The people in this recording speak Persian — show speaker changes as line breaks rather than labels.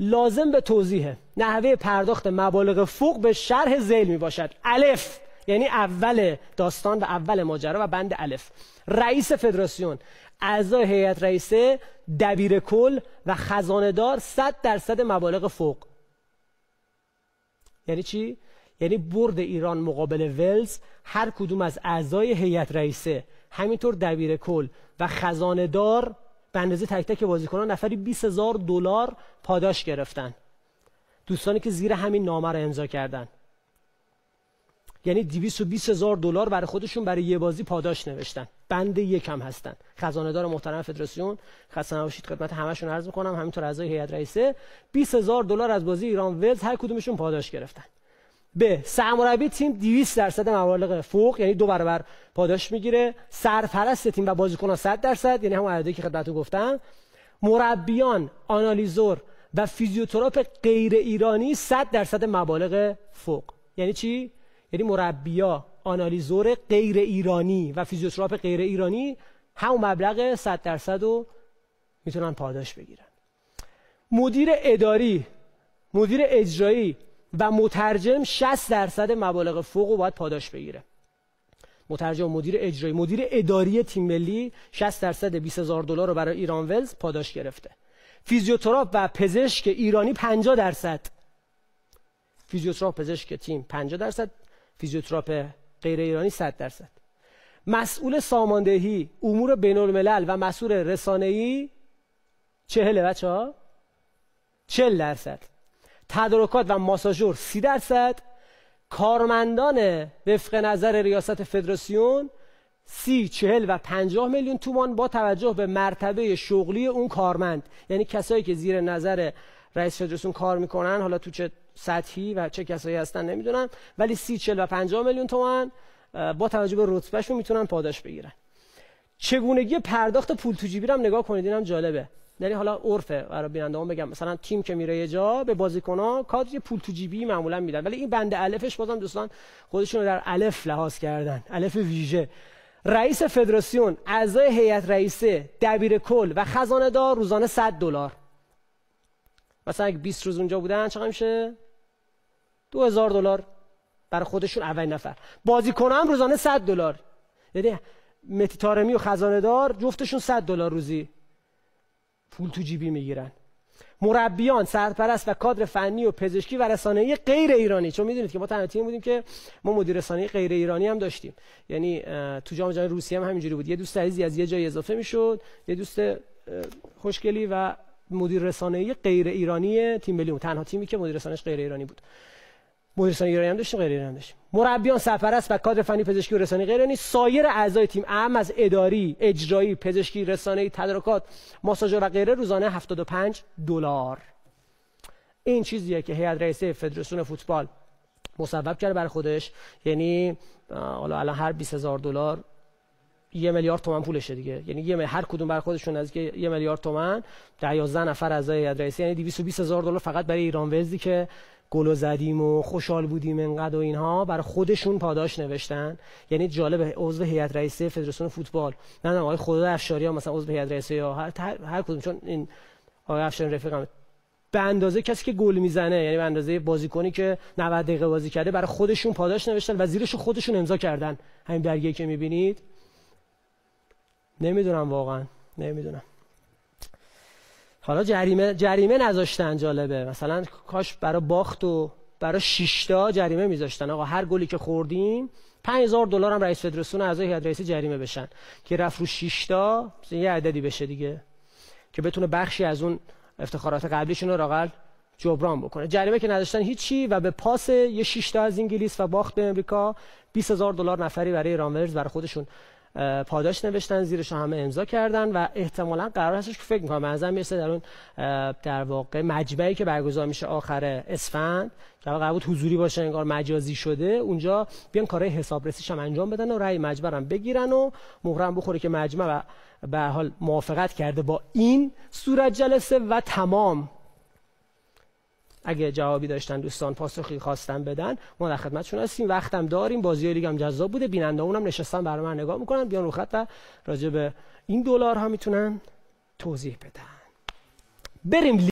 لازم به توضیح نحوه پرداخت مبالغ فوق به شرح زیل می باشد الف یعنی اول داستان و اول ماجرا و بند الف رئیس فدراسیون اعضای هیئت رئیسه دبیر کل و خزانه دار 100 درصد مبالغ فوق یعنی چی یعنی برد ایران مقابل ولز هر کدوم از اعضای هیئت رئیسه همینطور دبیر کل و خزانه دار به اندازه تک تک بازیکنان نفری 20000 دلار پاداش گرفتن دوستانی که زیر همین نامه رو امضا کردن یعنی 220000 هزار دلار برای خودشون برای یه بازی پاداش نوشتن بند یکم هستن خزانه دار محترم فدراسیون خسته نباشید خدمت همشون عرض میکنم همینطور اعضای هیئت رئیسه 20000 دلار از بازی ایران ولز هر کدومشون پاداش گرفتن به سرمربی تیم 200 درصد مبالغ فوق یعنی دو برابر پاداش میگیره سرپرست تیم و بازیکنان 100 درصد یعنی همون عددی که خدمتتون گفتم مربیان آنالیزور و فیزیوتراپ غیر ایرانی 100 درصد مبالغ فوق یعنی چی یعنی مربیا آنالیزور غیر ایرانی و فیزیوتراپ غیر ایرانی همون مبلغ 100 درصد رو میتونن پاداش بگیرن مدیر اداری مدیر اجرایی و مترجم 60 درصد مبالغ فوق رو باید پاداش بگیره مترجم مدیر اجرایی مدیر اداری تیم ملی 60 درصد 20000 دلار رو برای ایران ولز پاداش گرفته فیزیوتراپ و پزشک ایرانی 50 درصد فیزیوتراپ پزشک تیم 50 درصد فیزیوتراپ غیر ایرانی 100 درصد مسئول ساماندهی امور بین الملل و مسئول رسانه‌ای 40 بچه‌ها 40 درصد تدارکات و ماساژور سی درصد کارمندان وفق نظر ریاست فدراسیون سی چهل و پنجاه میلیون تومان با توجه به مرتبه شغلی اون کارمند یعنی کسایی که زیر نظر رئیس فدراسیون کار میکنن حالا تو چه سطحی و چه کسایی هستن نمیدونم ولی سی چهل و پنجاه میلیون تومان با توجه به رتبهشون میتونن پاداش بگیرن چگونگی پرداخت پول تو جیبی هم نگاه کنید اینم جالبه یعنی حالا عرف برای بیننده ها بگم مثلا تیم که میره یه جا به بازیکن ها کادر پول تو جیبی معمولا میدن ولی این بند الفش بازم دوستان خودشون رو در الف لحاظ کردن الف ویژه رئیس فدراسیون اعضای هیئت رئیسه دبیر کل و خزانه دار روزانه 100 دلار مثلا اگه 20 روز اونجا بودن چقدر میشه 2000 دلار برای خودشون اول نفر بازیکن هم روزانه 100 دلار یعنی متی تارمی و خزانه دار جفتشون 100 دلار روزی پول تو جیبی میگیرن مربیان سرپرست و کادر فنی و پزشکی و رسانه‌ای غیر ایرانی چون میدونید که ما تنها تیم بودیم که ما مدیر رسانه‌ای غیر ایرانی هم داشتیم یعنی تو جام جهانی روسیه هم همینجوری بود یه دوست عزیزی از یه جای اضافه میشد یه دوست خوشگلی و مدیر رسانه‌ای غیر ایرانی تیم ملی تنها تیمی که مدیر رسانش غیر ایرانی بود مدیرستان ایرانی هم داشتیم غیر ایرانی داشتیم مربیان است و کادر فنی پزشکی و رسانه ایرانی سایر اعضای تیم اهم از اداری اجرایی پزشکی رسانه تدارکات ماساژ و غیره روزانه 75 دلار این چیزیه که هیئت رئیسه فدراسیون فوتبال مصوب کرده بر خودش یعنی حالا الان هر 20000 دلار یه میلیارد تومن پولشه دیگه یعنی یه هر کدوم بر خودشون از یه میلیارد تومن در 11 نفر اعضای هیئت رئیسه یعنی 220000 دلار فقط برای ایران ورزی که و زدیم و خوشحال بودیم انقدر و اینها بر خودشون پاداش نوشتن یعنی جالب عضو هیئت رئیسه فدراسیون فوتبال نه نه آقای خدا افشاری ها مثلا عضو هیئت رئیسه یا هر هر کدوم چون این آقای افشاری رفیقم به اندازه کسی که گل میزنه یعنی به اندازه بازیکنی که 90 دقیقه بازی کرده برای خودشون پاداش نوشتن و زیرش خودشون امضا کردن همین برگه که میبینید نمیدونم واقعا نمیدونم حالا جریمه جریمه نذاشتن جالبه مثلا کاش برای باخت و برای شیشتا جریمه میذاشتن آقا هر گلی که خوردیم 5000 دلار هم رئیس فدراسیون اعضای هیئت رئیسه جریمه بشن که رفت رو شیشتا یه عددی بشه دیگه که بتونه بخشی از اون افتخارات قبلیشون رو راقل جبران بکنه جریمه که نذاشتن هیچی و به پاس یه شیشتا از انگلیس و باخت به امریکا 20000 دلار نفری برای رامرز برای خودشون پاداش نوشتن زیرش همه امضا کردن و احتمالا قرار هستش که فکر می‌کنم مثلا میرسه در اون در واقع مجمعی که برگزار میشه آخر اسفند که قرار بود حضوری باشه انگار مجازی شده اونجا بیان کارهای حسابرسیش هم انجام بدن و رأی مجبرم هم بگیرن و مهرم بخوره که مجمع به حال موافقت کرده با این صورت جلسه و تمام اگه جوابی داشتن دوستان پاسخی خواستن بدن ما در خدمتشون هستیم وقتم داریم بازی لیگ هم جذاب بوده بیننده اونم نشستن برای من نگاه میکنن بیان رو خط و راجع به این دلار ها میتونن توضیح بدن بریم